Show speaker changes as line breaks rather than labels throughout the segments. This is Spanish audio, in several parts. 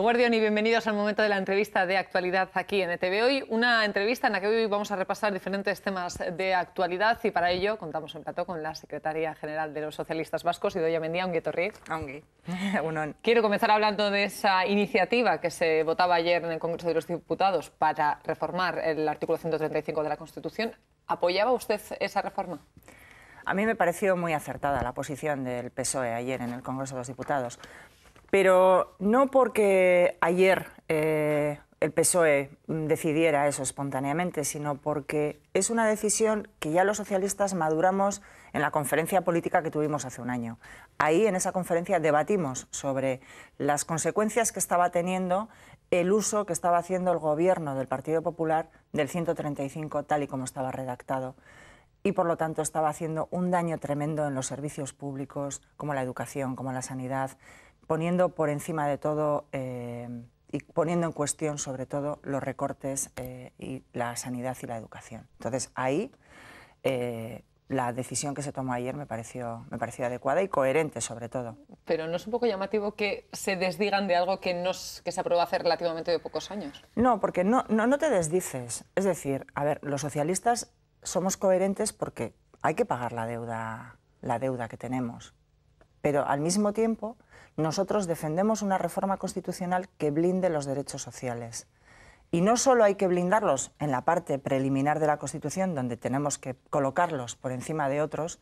Guardián y bienvenidos al momento de la entrevista de actualidad aquí en ETV. Hoy una entrevista en la que hoy vamos a repasar diferentes temas de actualidad y para ello contamos en plato con la secretaria general de los socialistas vascos, Idoia Mendía, Ongue Torri. Quiero comenzar hablando de esa iniciativa que se votaba ayer en el Congreso de los Diputados para reformar el artículo 135 de la Constitución. ¿Apoyaba usted esa reforma?
A mí me pareció muy acertada la posición del PSOE ayer en el Congreso de los Diputados pero no porque ayer eh, el PSOE decidiera eso espontáneamente, sino porque es una decisión que ya los socialistas maduramos en la conferencia política que tuvimos hace un año. Ahí, en esa conferencia, debatimos sobre las consecuencias que estaba teniendo el uso que estaba haciendo el gobierno del Partido Popular del 135 tal y como estaba redactado y por lo tanto estaba haciendo un daño tremendo en los servicios públicos como la educación, como la sanidad, poniendo por encima de todo eh, y poniendo en cuestión sobre todo los recortes eh, y la sanidad y la educación. Entonces ahí eh, la decisión que se tomó ayer me pareció, me pareció adecuada y coherente sobre todo.
Pero ¿no es un poco llamativo que se desdigan de algo que, no, que se aprobó hace relativamente de pocos años?
No, porque no, no, no te desdices. Es decir, a ver, los socialistas somos coherentes porque hay que pagar la deuda, la deuda que tenemos pero al mismo tiempo nosotros defendemos una reforma constitucional que blinde los derechos sociales. Y no solo hay que blindarlos en la parte preliminar de la Constitución, donde tenemos que colocarlos por encima de otros,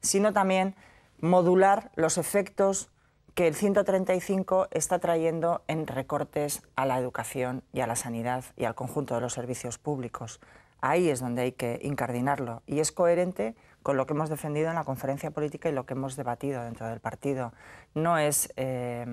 sino también modular los efectos que el 135 está trayendo en recortes a la educación y a la sanidad y al conjunto de los servicios públicos. Ahí es donde hay que incardinarlo y es coherente con lo que hemos defendido en la conferencia política y lo que hemos debatido dentro del partido. No es, eh,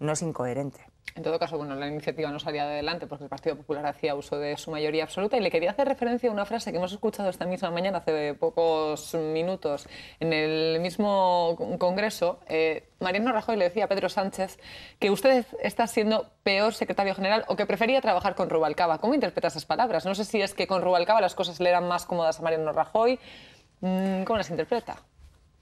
no es incoherente.
En todo caso, bueno, la iniciativa no salía de adelante porque el Partido Popular hacía uso de su mayoría absoluta y le quería hacer referencia a una frase que hemos escuchado esta misma mañana, hace pocos minutos, en el mismo congreso. Eh, Mariano Rajoy le decía a Pedro Sánchez que usted está siendo peor secretario general o que prefería trabajar con Rubalcaba. ¿Cómo interpreta esas palabras? No sé si es que con Rubalcaba las cosas le eran más cómodas a Mariano Rajoy Mm, ¿Cómo las interpreta?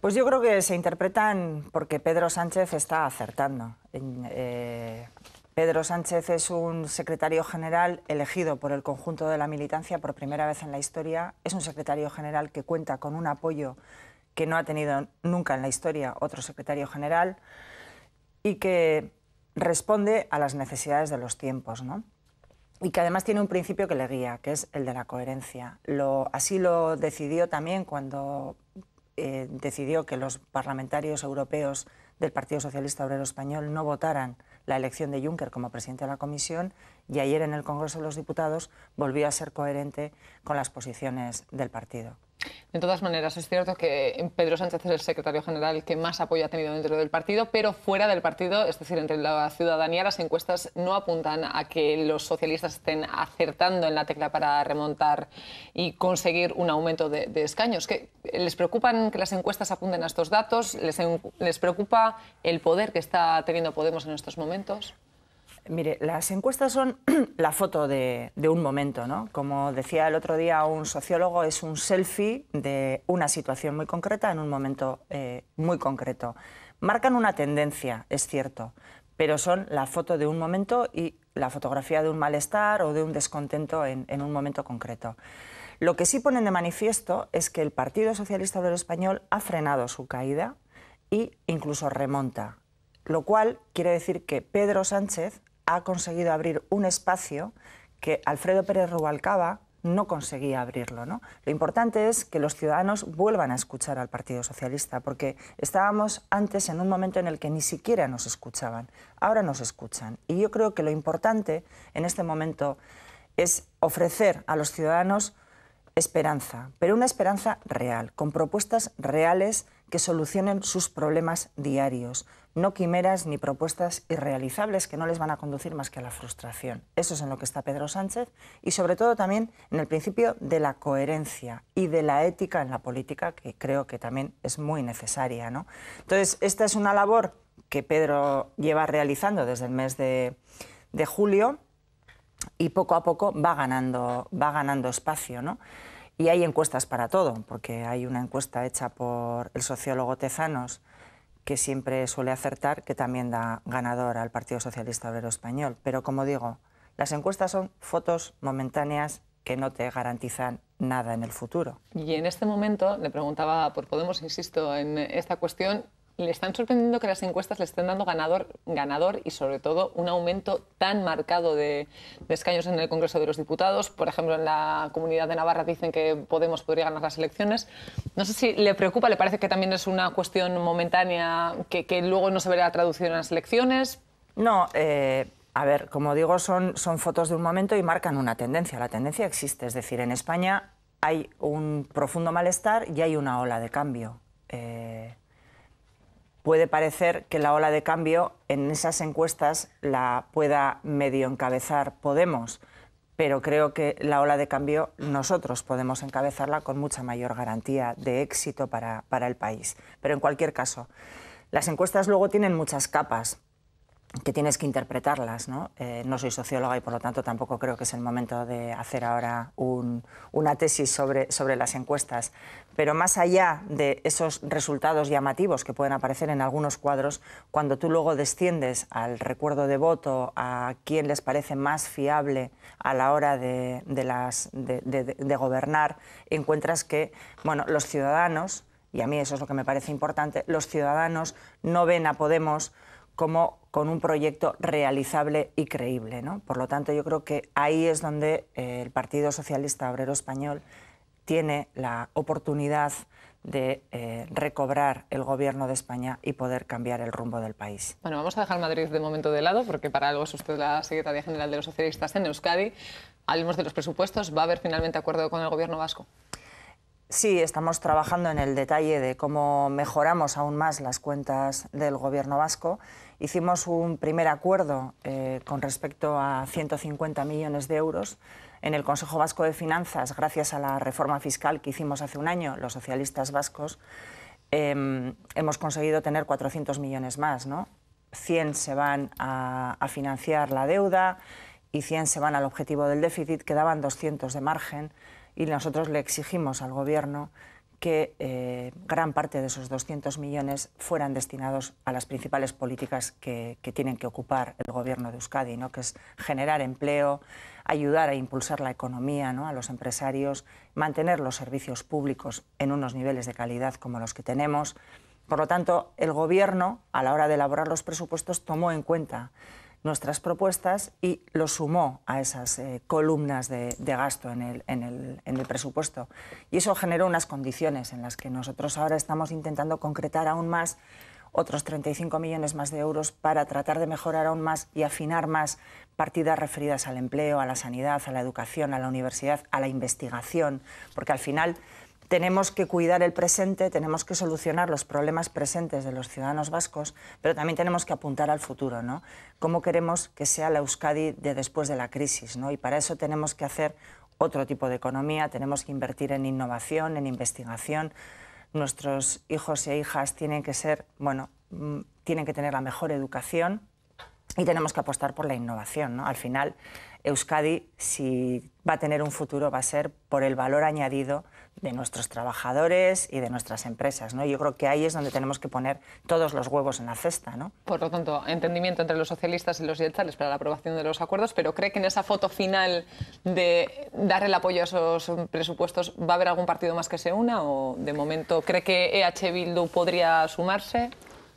Pues yo creo que se interpretan porque Pedro Sánchez está acertando. Eh, Pedro Sánchez es un secretario general elegido por el conjunto de la militancia por primera vez en la historia. Es un secretario general que cuenta con un apoyo que no ha tenido nunca en la historia otro secretario general y que responde a las necesidades de los tiempos. ¿no? y que además tiene un principio que le guía, que es el de la coherencia. así lo decidió también cuando eh, decidió que los parlamentarios europeos del Partido Socialista Obrero Español no votaran la elección de Juncker como presidente de la Comisión y ayer en el Congreso de los Diputados volvió a ser coherente con las posiciones del partido.
De todas maneras, es cierto que Pedro Sánchez es el secretario general que más apoyo ha tenido dentro del partido, pero fuera del partido, es decir, entre la ciudadanía, las encuestas no apuntan a que los socialistas estén acertando en la tecla para remontar y conseguir un aumento de, escaños. ¿Les preocupan que las encuestas apunten a estos datos? ¿Les preocupa el poder que está teniendo Podemos en estos momentos? Mire, las encuestas
son la foto de, un momento, ¿no? Como decía el otro día un sociólogo, es un selfie de una situación muy concreta en un momento eh, muy concreto. Marcan una tendencia, es cierto, pero son la foto de un momento y la fotografía de un malestar o de un descontento en, un momento concreto. Lo que sí ponen de manifiesto es que el Partido Socialista del Español ha frenado su caída e incluso remonta, lo cual quiere decir que Pedro Sánchez ha conseguido abrir un espacio que Alfredo Pérez Rubalcaba no conseguía abrirlo. ¿no? Lo importante es que los ciudadanos vuelvan a escuchar al Partido Socialista, porque estábamos antes en un momento en el que ni siquiera nos escuchaban. Ahora nos escuchan. Y yo creo que lo importante en este momento es ofrecer a los ciudadanos esperanza, pero una esperanza real, con propuestas reales que solucionen sus problemas diarios, no quimeras ni propuestas irrealizables que no les van a conducir más que a la frustración. Eso es en lo que está Pedro Sánchez y sobre todo también en el principio de la coherencia y de la ética en la política, que creo que también es muy necesaria. Entonces, esta es una labor que Pedro lleva realizando desde el mes de julio y poco a poco va ganando, va ganando espacio. ¿no? Y hay encuestas para todo, porque hay una encuesta hecha por el sociólogo Tezanos, que siempre suele acertar, que también da ganador al Partido Socialista Obrero Español. Pero como digo, las encuestas son fotos momentáneas que no te garantizan nada en el futuro.
Y en este momento, le preguntaba por Podemos, insisto, en esta cuestión, le están sorprendiendo que las encuestas le estén dando ganador, ganador y sobre todo un aumento tan marcado de, escaños en el Congreso de los Diputados. Por ejemplo, en la Comunidad de Navarra dicen que Podemos podría ganar las elecciones. No sé si le preocupa, le parece que también es una cuestión momentánea que, luego no se verá traducida en las elecciones.
No. Eh, a ver, como digo, son, son fotos de un momento y marcan una tendencia. La tendencia existe, es decir, en España hay un profundo malestar y hay una ola de cambio. Eh, puede parecer que la ola de cambio en esas encuestas la pueda medio encabezar Podemos, pero creo que la ola de cambio nosotros podemos encabezarla con mucha mayor garantía de éxito para, el país. Pero en cualquier caso, las encuestas luego tienen muchas capas que tienes que interpretarlas. ¿no? Eh, soy socióloga y por lo tanto tampoco creo que es el momento de hacer ahora una tesis sobre, sobre las encuestas, pero más allá de esos resultados llamativos que pueden aparecer en algunos cuadros, cuando tú luego desciendes al recuerdo de voto, a quién les parece más fiable a la hora de, gobernar, encuentras que bueno, los ciudadanos, y a mí eso es lo que me parece importante, los ciudadanos no ven a Podemos como con un proyecto realizable y creíble. ¿no? Por lo tanto, yo creo que ahí es donde eh, el Partido Socialista Obrero Español tiene la oportunidad de eh, recobrar el gobierno de España y poder cambiar el rumbo del país.
Bueno, vamos a dejar Madrid de momento de lado, porque para algo es usted la secretaria general de los socialistas en Euskadi. Hablemos de los presupuestos. ¿Va a haber finalmente acuerdo con el gobierno vasco?
Sí, estamos trabajando en el detalle de cómo mejoramos aún más las cuentas del Gobierno vasco. Hicimos un primer acuerdo eh, con respecto a 150 millones de euros en el Consejo Vasco de Finanzas, gracias a la reforma fiscal que hicimos hace un año, los socialistas vascos, em, hemos conseguido tener 400 millones más, ¿no? 100 se van a, a, financiar la deuda y 100 se van al objetivo del déficit, quedaban 200 de margen y nosotros le exigimos al Gobierno que eh, gran parte de esos 200 millones fueran destinados a las principales políticas que, tienen que ocupar el gobierno de Euskadi, ¿no? que es generar empleo, ayudar a impulsar la economía, ¿no? a los empresarios, mantener los servicios públicos en unos niveles de calidad como los que tenemos. Por lo tanto, el gobierno, a la hora de elaborar los presupuestos, tomó en cuenta nuestras propuestas y lo sumó a esas eh, columnas de, gasto en el, en el, presupuesto. Y eso generó unas condiciones en las que nosotros ahora estamos intentando concretar aún más otros 35 millones más de euros para tratar de mejorar aún más y afinar más partidas referidas al empleo, a la sanidad, a la educación, a la universidad, a la investigación, porque al final tenemos que cuidar el presente, tenemos que solucionar los problemas presentes de los ciudadanos vascos, pero también tenemos que apuntar al futuro, ¿no? ¿Cómo queremos que sea la Euskadi de después de la crisis, ¿no? Y para eso tenemos que hacer otro tipo de economía, tenemos que invertir en innovación, en investigación. Nuestros hijos e hijas tienen que ser, bueno, mm, tienen que tener la mejor educación y tenemos que apostar por la innovación, ¿no? Al final Euskadi, si va a tener un futuro, va a ser por el valor añadido de nuestros trabajadores y de nuestras empresas. ¿no? Yo creo que ahí es donde tenemos que poner todos los huevos en la cesta. ¿no?
Por lo tanto, entendimiento entre los socialistas y los yelchales para la aprobación de los acuerdos, pero ¿cree que en esa foto final de dar el apoyo a esos presupuestos va a haber algún partido más que se una o de momento cree que EH Bildu podría sumarse?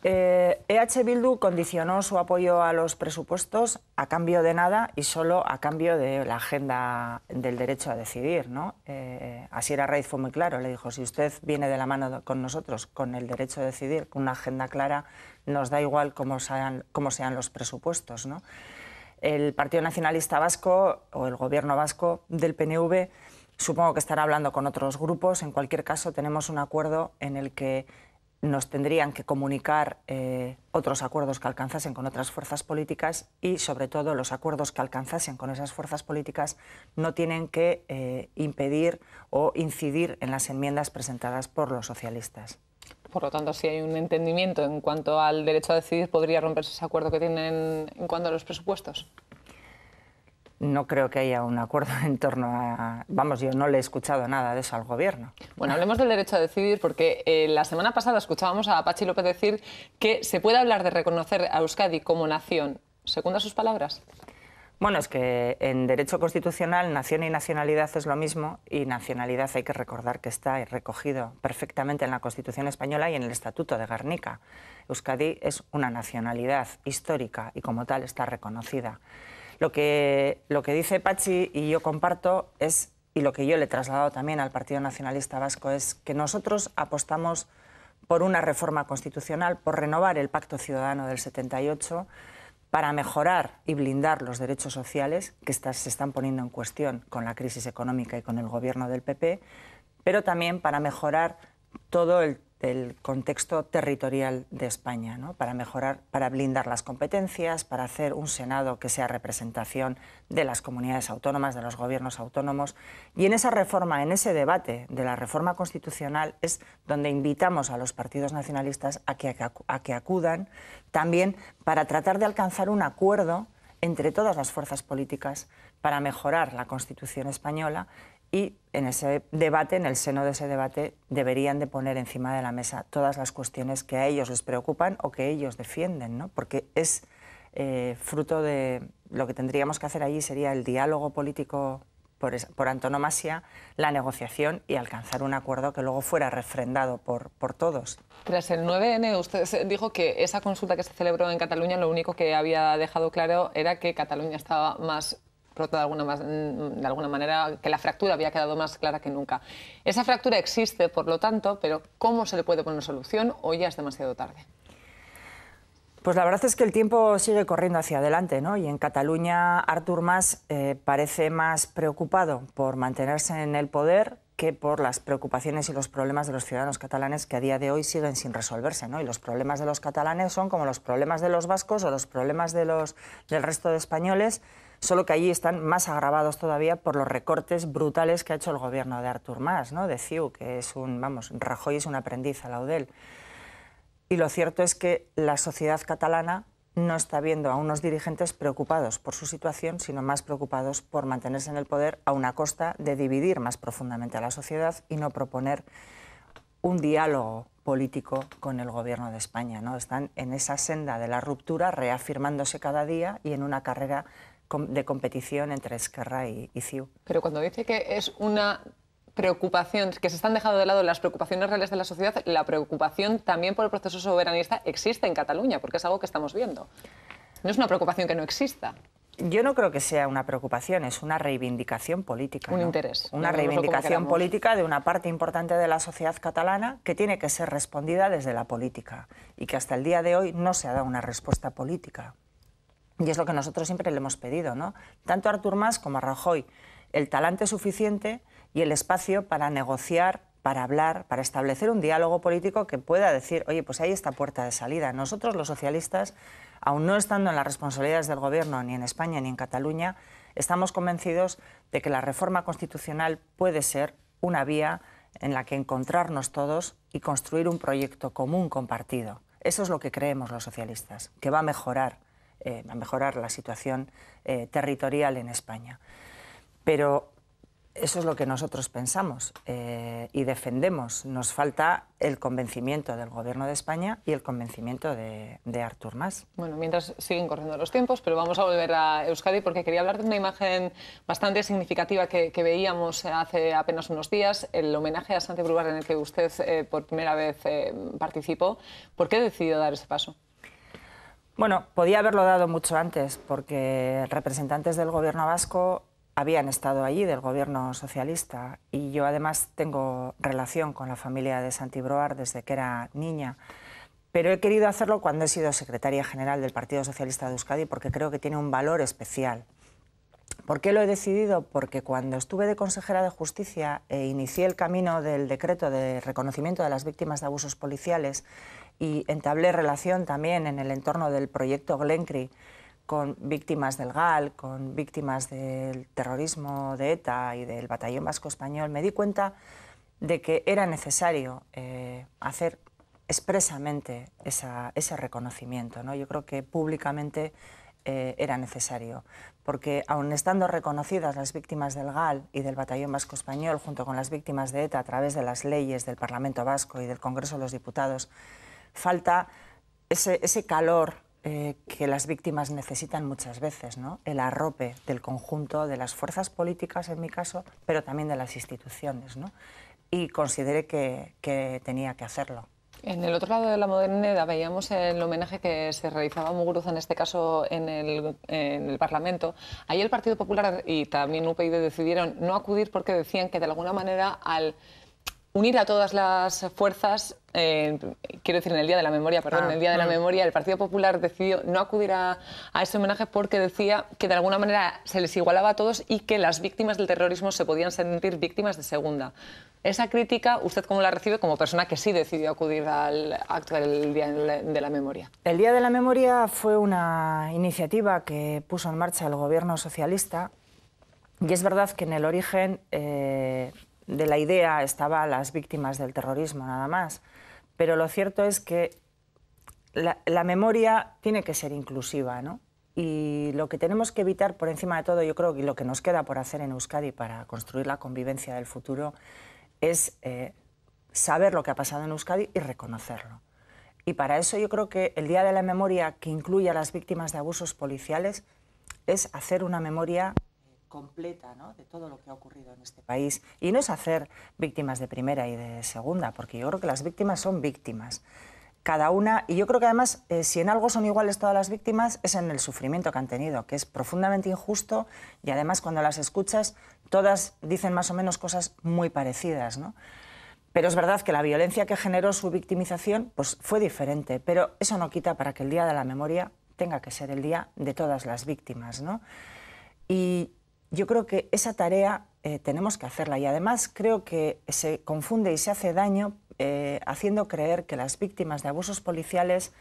Eh,
e Bildu condicionó su apoyo a los presupuestos a cambio de nada y solo a cambio de la agenda del derecho a decidir. ¿no? Eh, así era Raíz fue muy claro, le dijo, si usted viene de la mano con nosotros, con el derecho a decidir, con una agenda clara, nos da igual cómo sean, los presupuestos. El Partido Nacionalista Vasco o el Gobierno Vasco del PNV supongo que estará hablando con otros grupos. En cualquier caso, tenemos un acuerdo en el que nos tendrían que comunicar eh, otros acuerdos que alcanzasen con otras fuerzas políticas y, sobre todo, los acuerdos que alcanzasen con esas fuerzas políticas no tienen que eh, impedir o incidir en las enmiendas presentadas por los socialistas.
Por lo tanto, si hay un entendimiento en cuanto al derecho a decidir, ¿podría romperse ese acuerdo que tienen en cuanto a los presupuestos?
no creo que haya un acuerdo en torno a... Vamos, yo no le he escuchado nada de eso al gobierno.
Bueno, hablemos del derecho a decidir, porque eh, la semana pasada escuchábamos a Pachi López decir que se puede hablar de reconocer a Euskadi como nación. Según sus palabras? Bueno, es que
en derecho constitucional nación y nacionalidad es lo mismo y nacionalidad hay que recordar que está recogido perfectamente en la Constitución española y en el Estatuto de Guernica. Euskadi es una nacionalidad histórica y como tal está reconocida. Lo que, lo que dice Pachi y yo comparto es, y lo que yo le he trasladado también al Partido Nacionalista Vasco, es que nosotros apostamos por una reforma constitucional, por renovar el Pacto Ciudadano del 78 para mejorar y blindar los derechos sociales que se están poniendo en cuestión con la crisis económica y con el gobierno del PP, pero también para mejorar todo el del contexto territorial de España, para mejorar, para blindar las competencias, para hacer un Senado que sea representación de las comunidades autónomas, de los gobiernos autónomos. Y en esa reforma, en ese debate de la reforma constitucional, es donde invitamos a los partidos nacionalistas a que acudan también para tratar de alcanzar un acuerdo entre todas las fuerzas políticas para mejorar la Constitución española y en ese debate, en el seno de ese debate, deberían de poner encima de la mesa todas las cuestiones que a ellos les preocupan o que ellos defienden, ¿no? porque es eh, fruto de lo que tendríamos que hacer allí sería el diálogo político por, antonomasia, la negociación y alcanzar un acuerdo que luego fuera refrendado por, por todos.
Tras el 9N, usted dijo que esa consulta que se celebró en Cataluña lo único que había dejado claro era que Cataluña estaba más de alguna, de alguna manera, que la fractura había quedado más clara que nunca. Esa fractura existe, por lo tanto, pero ¿cómo se le puede poner solución o ya es demasiado tarde?
Pues la verdad es que el tiempo sigue corriendo hacia adelante, ¿no? Y en Cataluña Artur Mas eh, parece más preocupado por mantenerse en el poder que por las preocupaciones y los problemas de los ciudadanos catalanes que a día de hoy siguen sin resolverse, ¿no? Y los problemas de los catalanes son como los problemas de los vascos o los problemas del resto de españoles solo que allí están más agravados todavía por los recortes brutales que ha hecho el gobierno de Artur Mas, ¿no? de CIU, que es un, vamos, Rajoy es un aprendiz a Laudel. Y lo cierto es que la sociedad catalana no está viendo a unos dirigentes preocupados por su situación, sino más preocupados por mantenerse en el poder a una costa de dividir más profundamente a la sociedad y no proponer un diálogo político con el gobierno de España. ¿no? Están en esa senda de la ruptura, reafirmándose cada día y en una carrera de competición
entre Esquerra y, y CIU. Pero cuando dice que es una preocupación, que se están dejando de lado las preocupaciones reales de la sociedad, la preocupación también por el proceso soberanista existe en Cataluña, porque es algo que estamos viendo. No es una preocupación que no exista.
Yo no creo que sea una preocupación, es una reivindicación política. Un interés. Una reivindicación política de una parte importante de la sociedad catalana que tiene que ser respondida desde la política y que hasta el día de hoy no se ha dado una respuesta política. Y es lo que nosotros siempre le hemos pedido, ¿no? Tanto a Artur Mas como a Rajoy, el talante suficiente y el espacio para negociar, para hablar, para establecer un diálogo político que pueda decir, oye, pues hay esta puerta de salida. Nosotros los socialistas, aún no estando en las responsabilidades del gobierno ni en España ni en Cataluña, estamos convencidos de que la reforma constitucional puede ser una vía en la que encontrarnos todos y construir un proyecto común compartido. Eso es lo que creemos los socialistas, que va a mejorar eh, a mejorar la situación eh, territorial en España. Pero eso es lo que nosotros pensamos eh, y defendemos. Nos falta el convencimiento del Gobierno de España y el convencimiento de, Artur Mas.
Bueno, mientras siguen corriendo los tiempos, pero vamos a volver a Euskadi porque quería hablar de una imagen bastante significativa que, veíamos hace apenas unos días, el homenaje a Santiago Brugar en el que usted por primera vez participó. ¿Por qué decidió dar ese paso?
Bueno, podía haberlo dado mucho antes, porque representantes del gobierno vasco habían estado allí, del gobierno socialista, y yo además tengo relación con la familia de Santi Broar desde que era niña. Pero he querido hacerlo cuando he sido secretaria general del Partido Socialista de Euskadi, porque creo que tiene un valor especial. ¿Por qué lo he decidido? Porque cuando estuve de consejera de justicia e inicié el camino del decreto de reconocimiento de las víctimas de abusos policiales, y entablé relación también en el entorno del proyecto Glencry con víctimas del GAL, con víctimas del terrorismo de ETA y del batallón vasco español, me di cuenta de que era necesario eh, hacer expresamente ese reconocimiento. ¿no? Yo creo que públicamente eh, era necesario, porque aun estando reconocidas las víctimas del GAL y del Batallón Vasco Español, junto con las víctimas de ETA a través de las leyes del Parlamento Vasco y del Congreso de los Diputados, falta ese, calor eh, que las víctimas necesitan muchas veces, ¿no? el arrope del conjunto de las fuerzas políticas, en mi caso, pero también de las instituciones. ¿no? Y consideré que, tenía que hacerlo.
En el otro lado de la modernidad veíamos el homenaje que se realizaba a Muguruza, en este caso en el, en el, Parlamento. Ahí el Partido Popular y también UPyD decidieron no acudir porque decían que de alguna manera al unir a todas las fuerzas, eh, quiero decir, en el Día de la Memoria, perdón, en el ah, Día de la ah. Memoria, el Partido Popular decidió no acudir a, ese homenaje porque decía que de alguna manera se les igualaba a todos y que las víctimas del terrorismo se podían sentir víctimas de segunda. Esa crítica, ¿usted cómo la recibe como persona que sí decidió acudir al acto del Día de la Memoria? El
Día de la Memoria fue una iniciativa que puso en marcha el gobierno socialista y es verdad que en el origen... Eh, de la idea estaba las víctimas del terrorismo, nada más. Pero lo cierto es que la, memoria tiene que ser inclusiva, Y lo que tenemos que evitar, por encima de todo, yo creo que lo que nos queda por hacer en Euskadi para construir la convivencia del futuro es eh, saber lo que ha pasado en Euskadi y reconocerlo. Y para eso yo creo que el Día de la Memoria que incluye a las víctimas de abusos policiales es hacer una memoria completa ¿no? de todo lo que ha ocurrido en este país. Y no es hacer víctimas de primera y de segunda, porque yo creo que las víctimas son víctimas. Cada una, y yo creo que además, eh, si en algo son iguales todas las víctimas, es en el sufrimiento que han tenido, que es profundamente injusto y además cuando las escuchas, todas dicen más o menos cosas muy parecidas. ¿no? Pero es verdad que la violencia que generó su victimización pues, fue diferente, pero eso no quita para que el Día de la Memoria tenga que ser el día de todas las víctimas. ¿no? Y yo creo que esa tarea eh, tenemos que hacerla y además creo que se confunde y se hace daño eh, haciendo creer que las víctimas de abusos policiales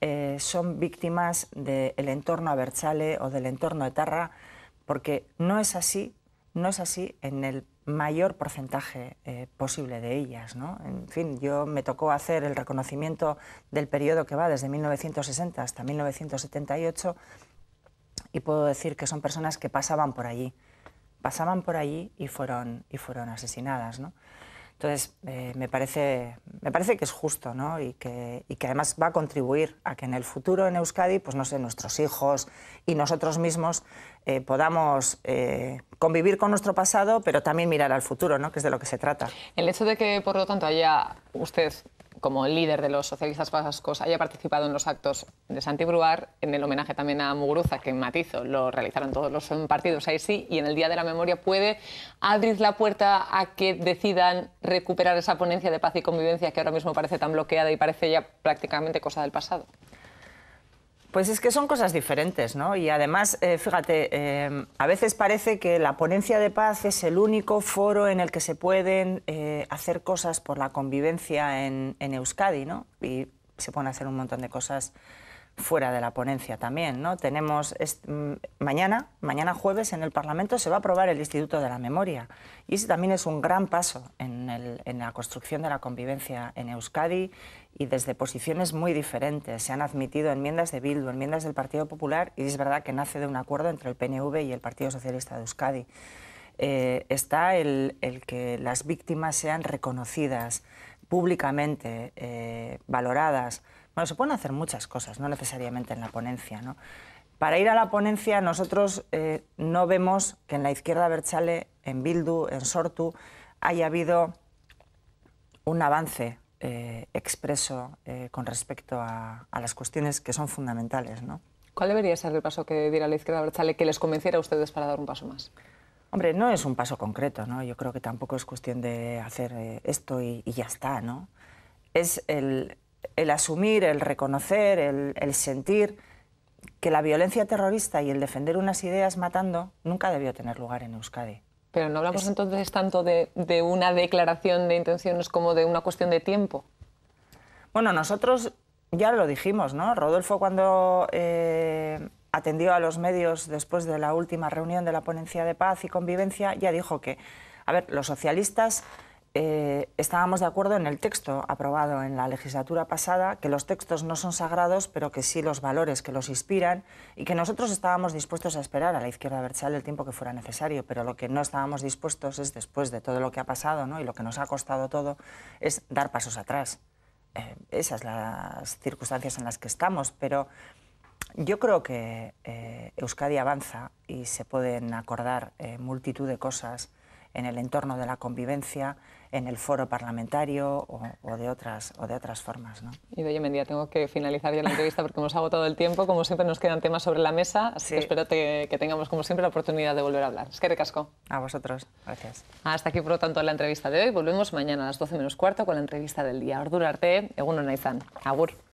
eh, son víctimas del entorno Abertzale o del entorno Etarra, porque no es así, no es así en el mayor porcentaje posible de ellas. En fin, yo me tocó hacer el reconocimiento del periodo que va desde 1960 hasta 1978 y puedo decir que son personas que pasaban por allí, pasaban por allí y fueron, y fueron asesinadas. Entonces, eh, me, parece, me parece que es justo y, que, que además va a contribuir a que en el futuro en Euskadi, pues no sé, nuestros hijos y nosotros mismos eh, podamos eh, convivir con nuestro pasado, pero también mirar al futuro, que es de lo que se trata.
El hecho de que, por lo tanto, haya usted como líder de los socialistas vascos, haya participado en los actos de Santi en el homenaje también a Muguruza, que en Matizo lo realizaron todos los partidos ahí sí, y en el Día de la Memoria puede abrir la puerta a que decidan recuperar esa ponencia de paz y convivencia que ahora mismo parece tan bloqueada y parece ya prácticamente cosa del pasado.
Pues es que son cosas diferentes, ¿no? Y además, eh, fíjate, eh, a veces parece que la ponencia de paz es el único foro en el que se pueden eh, hacer cosas por la convivencia en, en Euskadi, ¿no? Y se pueden hacer un montón de cosas fuera de la ponencia también. ¿no? Tenemos mm, mañana, mañana jueves en el Parlamento se va a aprobar el Instituto de la Memoria y ese también es un gran paso en, la construcción de la convivencia en Euskadi y desde posiciones muy diferentes. Se han admitido enmiendas de Bildu, enmiendas del Partido Popular y es verdad que nace de un acuerdo entre el PNV y el Partido Socialista de Euskadi. Eh, está el, que las víctimas sean reconocidas públicamente, eh, valoradas, bueno, se pueden hacer muchas cosas, no necesariamente en la ponencia, ¿no? Para ir a la ponencia nosotros eh, no vemos que en la izquierda Berchale, en Bildu, en Sortu, haya habido un avance eh, expreso eh, con respecto a, las cuestiones que son fundamentales. ¿no?
¿Cuál debería ser el paso que diera la izquierda Berchale que les convenciera a ustedes para dar un paso más?
Hombre, no es un paso concreto, ¿no? Yo creo que tampoco es cuestión de hacer esto y, y ya está, ¿no? Es el, el asumir, el reconocer, el, sentir que la violencia terrorista y el defender unas ideas matando nunca debió tener lugar en Euskadi.
Pero no hablamos entonces tanto de, una declaración de intenciones como de una cuestión de tiempo.
Bueno, nosotros ya lo dijimos, ¿no? Rodolfo cuando eh, atendió a los medios después de la última reunión de la ponencia de paz y convivencia ya dijo que, a ver, los socialistas eh, estábamos de acuerdo en el texto aprobado en la legislatura pasada, que los textos no son sagrados, pero que sí los valores que los inspiran y que nosotros estábamos dispuestos a esperar a la izquierda Berchal el tiempo que fuera necesario, pero lo que no estábamos dispuestos es, después de todo lo que ha pasado ¿no? y lo que nos ha costado todo, es dar pasos atrás. Eh, esas son las circunstancias en las que estamos, pero yo creo que eh, Euskadi avanza y se pueden acordar multitud de cosas en el entorno de la convivencia, en el foro parlamentario o, de, otras, o de otras formas. ¿no?
Y en día. tengo que finalizar ya la entrevista porque hemos agotado el tiempo. Como siempre, nos quedan temas sobre la mesa, así que espero que tengamos, como siempre, la oportunidad de volver a hablar. Es que recasco. A vosotros, gracias. Hasta aquí, por lo tanto, la entrevista de hoy. Volvemos mañana a las 12 menos cuarto con la entrevista del día. Ordurarte, Eguno Naizan. Agur.